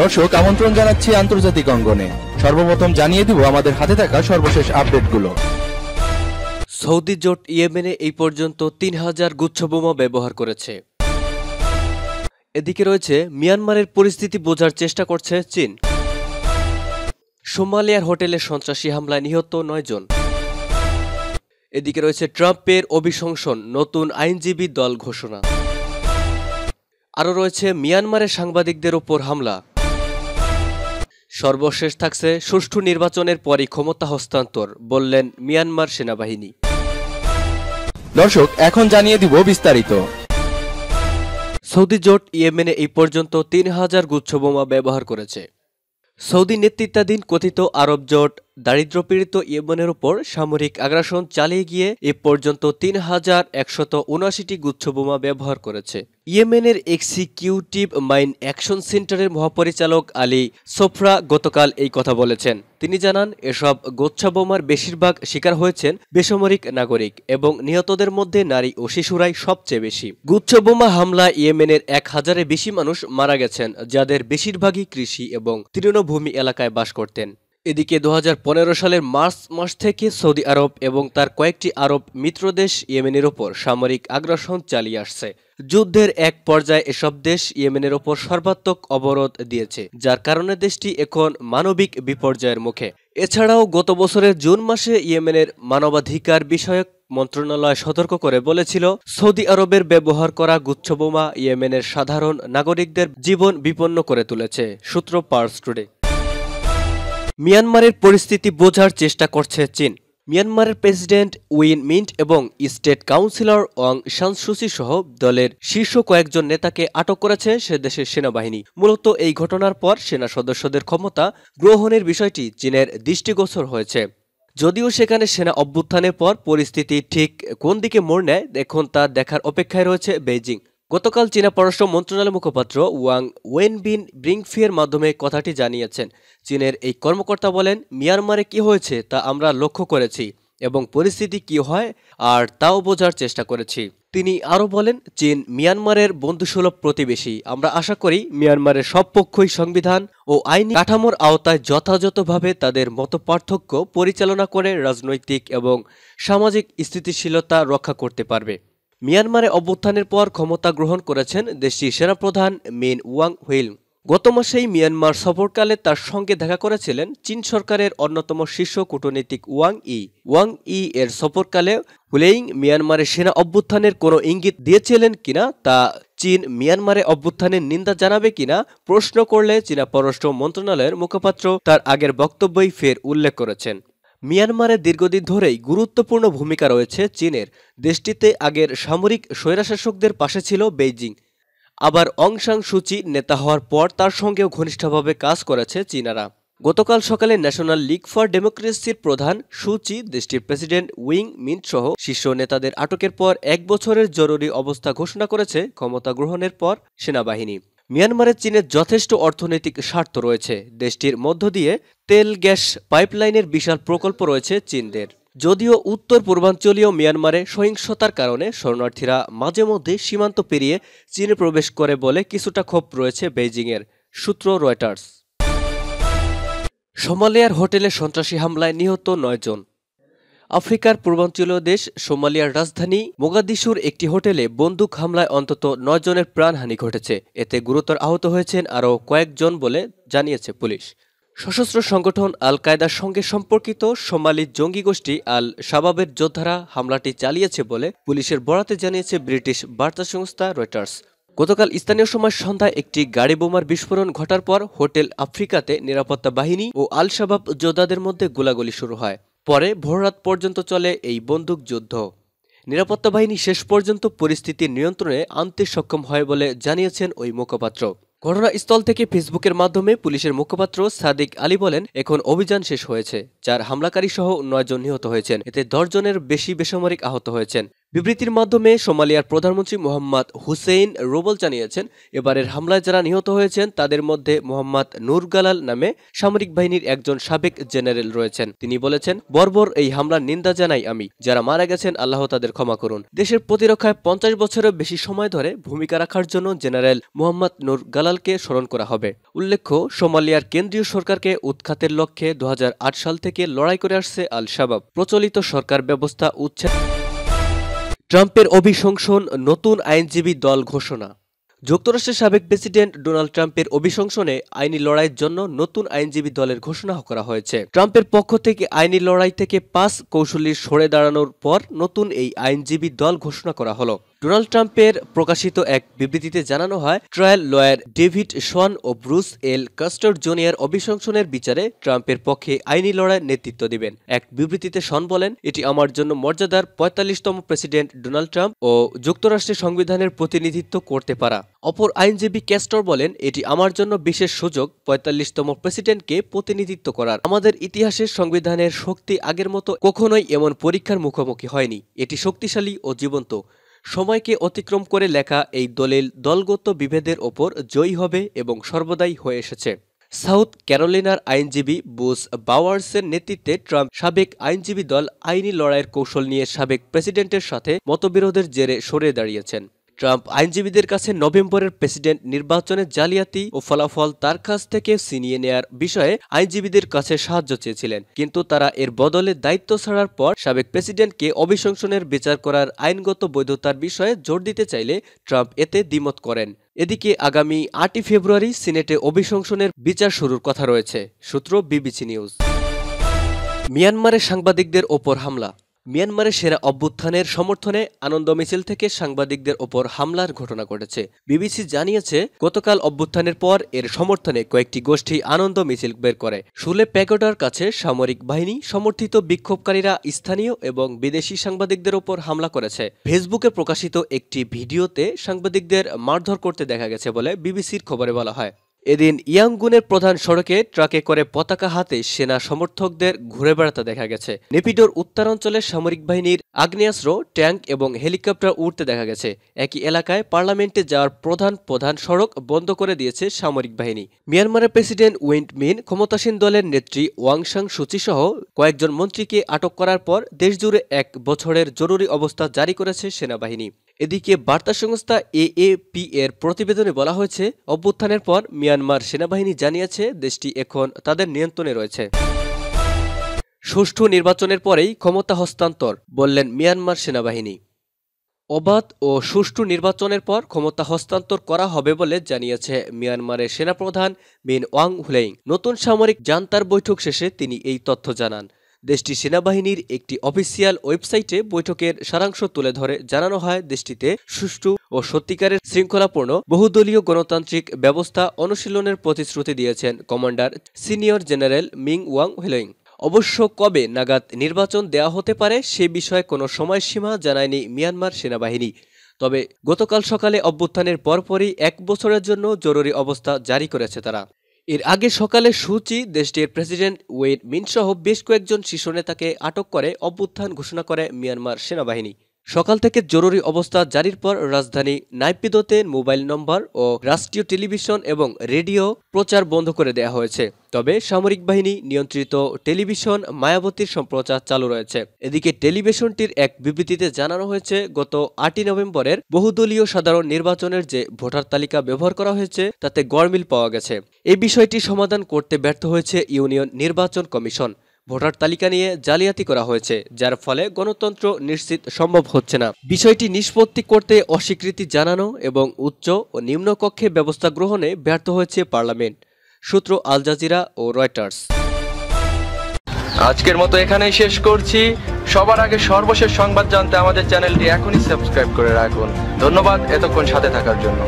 দর্শক আমন্ত্রণ জানাচ্ছি আন্তর্জাতিক অঙ্গনে সর্বপ্রথম জানিয়ে দিব আমাদের হাতে থাকা সর্বশেষ আপডেটগুলো সৌদি জোট ইয়েমেনে এই পর্যন্ত তিন হাজার গুচ্ছ বোমা ব্যবহার করেছে এদিকে রয়েছে মিয়ানমারের পরিস্থিতি বোঝার চেষ্টা করছে চীন সোমালিয়ার হোটেলে সন্ত্রাসী হামলায় নিহত নয় জন এদিকে রয়েছে ট্রাম্পের অভিশংসন নতুন আইনজীবী দল ঘোষণা আরও রয়েছে মিয়ানমারের সাংবাদিকদের ওপর হামলা সর্বশেষ থাকছে সুষ্ঠু নির্বাচনের পরই ক্ষমতা হস্তান্তর বললেন মিয়ানমার সেনাবাহিনী দর্শক এখন জানিয়ে দিব বিস্তারিত সৌদি জোট ইয়েমেনে এই পর্যন্ত তিন হাজার গুচ্ছ বোমা ব্যবহার করেছে সৌদি নেতৃত্বাধীন কথিত আরব জোট দারিদ্রপীড়িত ইয়েমেনের উপর সামরিক আগ্রাসন চালিয়ে গিয়ে এ পর্যন্ত তিন হাজার একশত উনআশিটি গুচ্ছবোমা ব্যবহার করেছে ইয়েমেনের এক্সিকিউটিভ মাইন অ্যাকশন সেন্টারের মহাপরিচালক আলী সোফরা গতকাল এই কথা বলেছেন তিনি জানান এসব গোচ্ছাবোমার বেশিরভাগ শিকার হয়েছেন বেসামরিক নাগরিক এবং নিহতদের মধ্যে নারী ও শিশুরাই সবচেয়ে বেশি গুচ্ছবোমা হামলা ইয়েমেনের এক হাজারে বেশি মানুষ মারা গেছেন যাদের বেশিরভাগই কৃষি এবং তৃণভূমি এলাকায় বাস করতেন এদিকে দু সালের মার্চ মাস থেকে সৌদি আরব এবং তার কয়েকটি আরব মিত্রদেশ ইয়েমেনের ওপর সামরিক আগ্রাসন চালিয়ে আসছে যুদ্ধের এক পর্যায়ে এসব দেশ ইয়েমেনের ওপর সর্বাত্মক অবরোধ দিয়েছে যার কারণে দেশটি এখন মানবিক বিপর্যয়ের মুখে এছাড়াও গত বছরের জুন মাসে ইয়েমেনের মানবাধিকার বিষয়ক মন্ত্রণালয় সতর্ক করে বলেছিল সৌদি আরবের ব্যবহার করা গুচ্ছবোমা ইয়েমেনের সাধারণ নাগরিকদের জীবন বিপন্ন করে তুলেছে সূত্র পার্স টুডে মিয়ানমারের পরিস্থিতি বোঝার চেষ্টা করছে চীন মিয়ানমারের প্রেসিডেন্ট উইন মিন্ট এবং স্টেট কাউন্সিলর ওয়াং সানসুসি সহ দলের শীর্ষ কয়েকজন নেতাকে আটক করেছে সে দেশের সেনাবাহিনী মূলত এই ঘটনার পর সেনা সদস্যদের ক্ষমতা গ্রহণের বিষয়টি চীনের দৃষ্টিগোচর হয়েছে যদিও সেখানে সেনা অভ্যুত্থানের পর পরিস্থিতি ঠিক কোন দিকে মোড় নেয় এখন তা দেখার অপেক্ষায় রয়েছে বেইজিং গতকাল চীনা পররাষ্ট্র মন্ত্রণালয় মুখপাত্র ওয়াং ওয়েনবিন ব্রিংফিয়ের মাধ্যমে কথাটি জানিয়েছেন চীনের এই কর্মকর্তা বলেন মিয়ানমারে কি হয়েছে তা আমরা লক্ষ্য করেছি এবং পরিস্থিতি কি হয় আর তাও বোঝার চেষ্টা করেছি তিনি আরও বলেন চীন মিয়ানমারের বন্ধুসুলভ প্রতিবেশী আমরা আশা করি মিয়ানমারের সব পক্ষই সংবিধান ও আইনি কাঠামোর আওতায় যথাযথভাবে তাদের মত পার্থক্য পরিচালনা করে রাজনৈতিক এবং সামাজিক স্থিতিশীলতা রক্ষা করতে পারবে মিয়ানমারে অভ্যুত্থানের পর ক্ষমতা গ্রহণ করেছেন দেশটির সেনাপ্রধান মিন ওয়াং হুইল গত মাসেই মিয়ানমার সফরকালে তার সঙ্গে দেখা করেছিলেন চীন সরকারের অন্যতম শীর্ষ কূটনীতিক ওয়াং ই ওয়াং ই এর সফরকালে হুলেইং মিয়ানমারে সেনা অভ্যুত্থানের কোনো ইঙ্গিত দিয়েছিলেন কিনা তা চীন মিয়ানমারে অভ্যুত্থানের নিন্দা জানাবে কিনা প্রশ্ন করলে চীনা পররাষ্ট্র মন্ত্রণালয়ের মুখপাত্র তার আগের বক্তব্যই ফের উল্লেখ করেছেন মিয়ানমারে দীর্ঘদিন ধরেই গুরুত্বপূর্ণ ভূমিকা রয়েছে চীনের দেশটিতে আগের সামরিক স্বৈরাশাসকদের পাশে ছিল বেইজিং আবার সাং সুচি নেতা হওয়ার পর তার সঙ্গেও ঘনিষ্ঠভাবে কাজ করেছে চীনারা গতকাল সকালে ন্যাশনাল লিগ ফর ডেমোক্রেসির প্রধান সুচি দেশটির প্রেসিডেন্ট উইং মিন্ট সহ শীর্ষ নেতাদের আটকের পর এক বছরের জরুরি অবস্থা ঘোষণা করেছে ক্ষমতা গ্রহণের পর সেনাবাহিনী মিয়ানমারের চীনের যথেষ্ট অর্থনৈতিক স্বার্থ রয়েছে দেশটির মধ্য দিয়ে তেল গ্যাস পাইপলাইনের বিশাল প্রকল্প রয়েছে চীনদের যদিও উত্তর পূর্বাঞ্চলীয় মিয়ানমারে সহিংসতার কারণে শরণার্থীরা মাঝে মধ্যে সীমান্ত পেরিয়ে চীনে প্রবেশ করে বলে কিছুটা ক্ষোভ রয়েছে বেইজিংয়ের সূত্র রয়টার্স সোমালিয়ার হোটেলে সন্ত্রাসী হামলায় নিহত নয়জন আফ্রিকার পূর্বাঞ্চলীয় দেশ সোমালিয়ার রাজধানী মোগাদিশুর একটি হোটেলে বন্দুক হামলায় অন্তত নয় জনের প্রাণহানি ঘটেছে এতে গুরুতর আহত হয়েছেন আরও কয়েকজন বলে জানিয়েছে পুলিশ সশস্ত্র সংগঠন আল কায়দার সঙ্গে সম্পর্কিত সোমালি জঙ্গি গোষ্ঠী আল শাবাবের যোদ্ধারা হামলাটি চালিয়েছে বলে পুলিশের বরাতে জানিয়েছে ব্রিটিশ বার্তা সংস্থা রয়টার্স গতকাল স্থানীয় সময় সন্ধ্যায় একটি গাড়ি বোমার বিস্ফোরণ ঘটার পর হোটেল আফ্রিকাতে নিরাপত্তা বাহিনী ও আল শাবাব যোদ্ধাদের মধ্যে গোলাগুলি শুরু হয় পরে ভোররাত পর্যন্ত চলে এই বন্দুকযুদ্ধ নিরাপত্তা বাহিনী শেষ পর্যন্ত পরিস্থিতি নিয়ন্ত্রণে আনতে সক্ষম হয় বলে জানিয়েছেন ওই মুখপাত্র ঘটনাস্থল থেকে ফেসবুকের মাধ্যমে পুলিশের মুখপাত্র সাদিক আলী বলেন এখন অভিযান শেষ হয়েছে চার হামলাকারী সহ নয়জন নিহত হয়েছেন এতে দশজনের বেশি বেসামরিক আহত হয়েছেন বিবৃতির মাধ্যমে সোমালিয়ার প্রধানমন্ত্রী মোহাম্মদ হুসেইন রোবল জানিয়েছেন এবারের হামলায় যারা নিহত হয়েছেন তাদের মধ্যে মোহাম্মদ নুরগালাল নামে সামরিক বাহিনীর একজন সাবেক জেনারেল রয়েছেন তিনি বলেছেন বর্বর এই হামলার নিন্দা জানাই আমি যারা মারা গেছেন আল্লাহ তাদের ক্ষমা করুন দেশের প্রতিরক্ষায় পঞ্চাশ বছরের বেশি সময় ধরে ভূমিকা রাখার জন্য জেনারেল মোহাম্মদ নুর গালালকে স্মরণ করা হবে উল্লেখ্য সোমালিয়ার কেন্দ্রীয় সরকারকে উৎখাতের লক্ষ্যে দু সাল থেকে লড়াই করে আসছে আল শাবাব প্রচলিত সরকার ব্যবস্থা উচ্ছেদ ট্রাম্পের অভিশংসন নতুন আইনজীবী দল ঘোষণা যুক্তরাষ্ট্রের সাবেক প্রেসিডেন্ট ডোনাল্ড ট্রাম্পের অভিশংসনে আইনি লড়াইয়ের জন্য নতুন আইনজীবী দলের ঘোষণা করা হয়েছে ট্রাম্পের পক্ষ থেকে আইনি লড়াই থেকে পাঁচ কৌশলীর সরে দাঁড়ানোর পর নতুন এই আইনজীবী দল ঘোষণা করা হলো ডোনাল্ড ট্রাম্পের প্রকাশিত এক বিবৃতিতে জানানো হয় ট্রায়াল লয়ার ডেভিড শন ও ব্রুস এল কাস্টার জুনিয়র অভিশংসনের বিচারে ট্রাম্পের পক্ষে আইনি লড়াই নেতৃত্ব দেবেন এক বিবৃতিতে শন বলেন এটি আমার জন্য মর্যাদার পঁয়তাল্লিশতম প্রেসিডেন্ট ডোনাল্ড ট্রাম্প ও যুক্তরাষ্ট্রের সংবিধানের প্রতিনিধিত্ব করতে পারা অপর আইনজীবী ক্যাস্টর বলেন এটি আমার জন্য বিশেষ সুযোগ পঁয়তাল্লিশতম প্রেসিডেন্টকে প্রতিনিধিত্ব করার আমাদের ইতিহাসের সংবিধানের শক্তি আগের মতো কখনোই এমন পরীক্ষার মুখোমুখি হয়নি এটি শক্তিশালী ও জীবন্ত সময়কে অতিক্রম করে লেখা এই দলিল দলগত বিভেদের ওপর জয়ী হবে এবং সর্বদাই হয়ে এসেছে সাউথ ক্যারোলিনার আইনজীবী বুস বাওয়ার্সের নেতৃত্বে ট্রাম্প সাবেক আইনজীবী দল আইনি লড়াইয়ের কৌশল নিয়ে সাবেক প্রেসিডেন্টের সাথে মতবিরোধের জেরে সরে দাঁড়িয়েছেন ট্রাম্প আইনজীবীদের কাছে নভেম্বরের প্রেসিডেন্ট নির্বাচনে জালিয়াতি ও ফলাফল তার কাছ থেকে সিনিয়ে নেয়ার বিষয়ে আইনজীবীদের কাছে সাহায্য চেয়েছিলেন কিন্তু তারা এর বদলে দায়িত্ব ছাড়ার পর সাবেক প্রেসিডেন্টকে অভিশংসনের বিচার করার আইনগত বৈধতার বিষয়ে জোর দিতে চাইলে ট্রাম্প এতে দ্বিমত করেন এদিকে আগামী আটই ফেব্রুয়ারি সিনেটে অভিশংসনের বিচার শুরুর কথা রয়েছে সূত্র বিবিসি নিউজ মিয়ানমারের সাংবাদিকদের ওপর হামলা মিয়ানমারের সেরা অভ্যুত্থানের সমর্থনে আনন্দ মিছিল থেকে সাংবাদিকদের ওপর হামলার ঘটনা ঘটেছে বিবিসি জানিয়েছে গতকাল অভ্যুত্থানের পর এর সমর্থনে কয়েকটি গোষ্ঠী আনন্দ মিছিল বের করে শুলে প্যাগোডার কাছে সামরিক বাহিনী সমর্থিত বিক্ষোভকারীরা স্থানীয় এবং বিদেশি সাংবাদিকদের ওপর হামলা করেছে ফেসবুকে প্রকাশিত একটি ভিডিওতে সাংবাদিকদের মারধর করতে দেখা গেছে বলে বিবিসির খবরে বলা হয় এদিন ইয়াংগুনের প্রধান সড়কে ট্রাকে করে পতাকা হাতে সেনা সমর্থকদের ঘুরে বেড়াতে দেখা গেছে নেপিডোর উত্তরাঞ্চলে সামরিক বাহিনীর আগ্নেয়াস্ত্র ট্যাঙ্ক এবং হেলিকপ্টার উড়তে দেখা গেছে একই এলাকায় পার্লামেন্টে যাওয়ার প্রধান প্রধান সড়ক বন্ধ করে দিয়েছে সামরিক বাহিনী মিয়ানমারের প্রেসিডেন্ট উইন্ট মিন ক্ষমতাসীন দলের নেত্রী ওয়াংসাং সুচি সহ কয়েকজন মন্ত্রীকে আটক করার পর দেশজুড়ে এক বছরের জরুরি অবস্থা জারি করেছে সেনাবাহিনী এদিকে বার্তা সংস্থা এএপি এর প্রতিবেদনে বলা হয়েছে অভ্যুত্থানের পর মিয়ানমার সেনাবাহিনী জানিয়েছে দেশটি এখন তাদের নিয়ন্ত্রণে রয়েছে সুষ্ঠু নির্বাচনের পরেই ক্ষমতা হস্তান্তর বললেন মিয়ানমার সেনাবাহিনী অবাধ ও সুষ্ঠু নির্বাচনের পর ক্ষমতা হস্তান্তর করা হবে বলে জানিয়েছে মিয়ানমারের সেনাপ্রধান মিন ওয়াং হুলেইং নতুন সামরিক জান্তার বৈঠক শেষে তিনি এই তথ্য জানান দেশটি সেনাবাহিনীর একটি অফিসিয়াল ওয়েবসাইটে বৈঠকের সারাংশ তুলে ধরে জানানো হয় দেশটিতে সুষ্ঠু ও সত্যিকারের শৃঙ্খলাপূর্ণ বহুদলীয় গণতান্ত্রিক ব্যবস্থা অনুশীলনের প্রতিশ্রুতি দিয়েছেন commander senior general Ming Wang হেলোইং অবশ্য কবে নাগাদ নির্বাচন দেয়া হতে পারে সে বিষয়ে কোনো সময়সীমা জানায়নি মিয়ানমার সেনাবাহিনী তবে গতকাল সকালে অভ্যুত্থানের পরপরই এক বছরের জন্য জরুরি অবস্থা জারি করেছে তারা এর আগে সকালে সুচি দেশটির প্রেসিডেন্ট ওয়েট মিনসহ বেশ কয়েকজন শীর্ষ নেতাকে আটক করে অভ্যুত্থান ঘোষণা করে মিয়ানমার সেনাবাহিনী সকাল থেকে জরুরি অবস্থা জারির পর রাজধানী নাইপিদোতে মোবাইল নম্বর ও রাষ্ট্রীয় টেলিভিশন এবং রেডিও প্রচার বন্ধ করে দেয়া হয়েছে তবে সামরিক বাহিনী নিয়ন্ত্রিত টেলিভিশন মায়াবতীর সম্প্রচার চালু রয়েছে এদিকে টেলিভিশনটির এক বিবৃতিতে জানানো হয়েছে গত আটই নভেম্বরের বহুদলীয় সাধারণ নির্বাচনের যে ভোটার তালিকা ব্যবহার করা হয়েছে তাতে গড়মিল পাওয়া গেছে এই বিষয়টি সমাধান করতে ব্যর্থ হয়েছে ইউনিয়ন নির্বাচন কমিশন ভোটার তালিকা নিয়ে জালিয়াতি করা হয়েছে যার ফলে গণতন্ত্র নিশ্চিত সম্ভব হচ্ছে না বিষয়টি নিষ্পত্তি করতে অস্বীকৃতি জানানো এবং উচ্চ ও নিম্নকক্ষে ব্যবস্থা গ্রহণে ব্যর্থ হয়েছে পার্লামেন্ট সূত্র আল জাজিরা ও রয়টার্স আজকের মতো এখানেই শেষ করছি সবার আগে সর্বশেষ সংবাদ জানতে আমাদের চ্যানেলটি এখনই সাবস্ক্রাইব করে রাখুন ধন্যবাদ এতক্ষণ সাথে থাকার জন্য